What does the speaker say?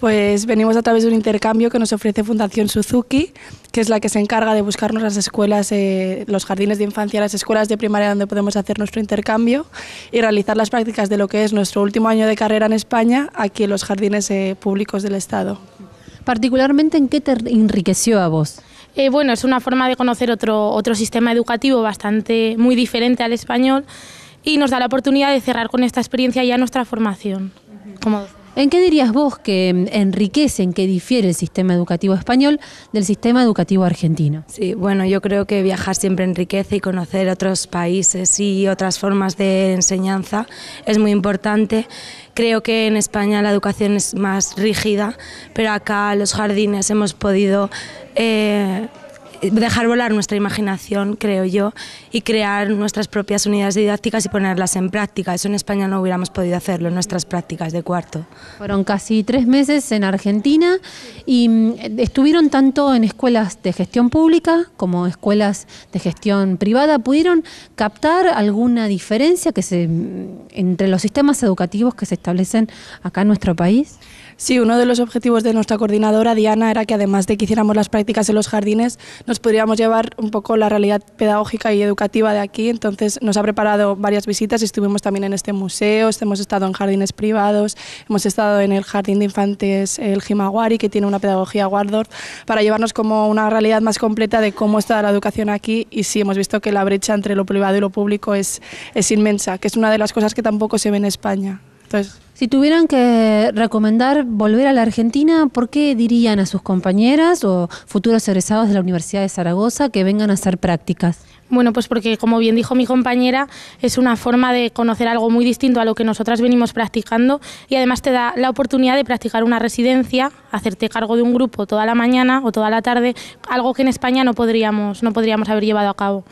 Pues venimos a través de un intercambio que nos ofrece Fundación Suzuki, que es la que se encarga de buscarnos las escuelas, eh, los jardines de infancia, las escuelas de primaria donde podemos hacer nuestro intercambio y realizar las prácticas de lo que es nuestro último año de carrera en España aquí en los jardines eh, públicos del Estado. Particularmente, ¿en qué te enriqueció a vos? Eh, bueno, es una forma de conocer otro, otro sistema educativo bastante muy diferente al español y nos da la oportunidad de cerrar con esta experiencia ya nuestra formación. Como ¿En qué dirías vos que em, enriquece, en qué difiere el sistema educativo español del sistema educativo argentino? Sí, bueno, yo creo que viajar siempre enriquece y conocer otros países y otras formas de enseñanza es muy importante. Creo que en España la educación es más rígida, pero acá los jardines hemos podido... Eh, dejar volar nuestra imaginación, creo yo, y crear nuestras propias unidades didácticas y ponerlas en práctica. Eso en España no hubiéramos podido hacerlo, en nuestras prácticas de cuarto. Fueron casi tres meses en Argentina y mm, estuvieron tanto en escuelas de gestión pública como escuelas de gestión privada. ¿Pudieron captar alguna diferencia que se, mm, entre los sistemas educativos que se establecen acá en nuestro país? Sí, uno de los objetivos de nuestra coordinadora Diana era que además de que hiciéramos las prácticas en los jardines, nos podríamos llevar un poco la realidad pedagógica y educativa de aquí. Entonces nos ha preparado varias visitas, estuvimos también en este museo, hemos estado en jardines privados, hemos estado en el jardín de infantes el Jimaguari, que tiene una pedagogía guardor, para llevarnos como una realidad más completa de cómo está la educación aquí. Y sí, hemos visto que la brecha entre lo privado y lo público es inmensa, que es una de las cosas que tampoco se ve en España si tuvieran que recomendar volver a la Argentina, ¿por qué dirían a sus compañeras o futuros egresados de la Universidad de Zaragoza que vengan a hacer prácticas? Bueno, pues porque como bien dijo mi compañera, es una forma de conocer algo muy distinto a lo que nosotras venimos practicando y además te da la oportunidad de practicar una residencia, hacerte cargo de un grupo toda la mañana o toda la tarde, algo que en España no podríamos, no podríamos haber llevado a cabo.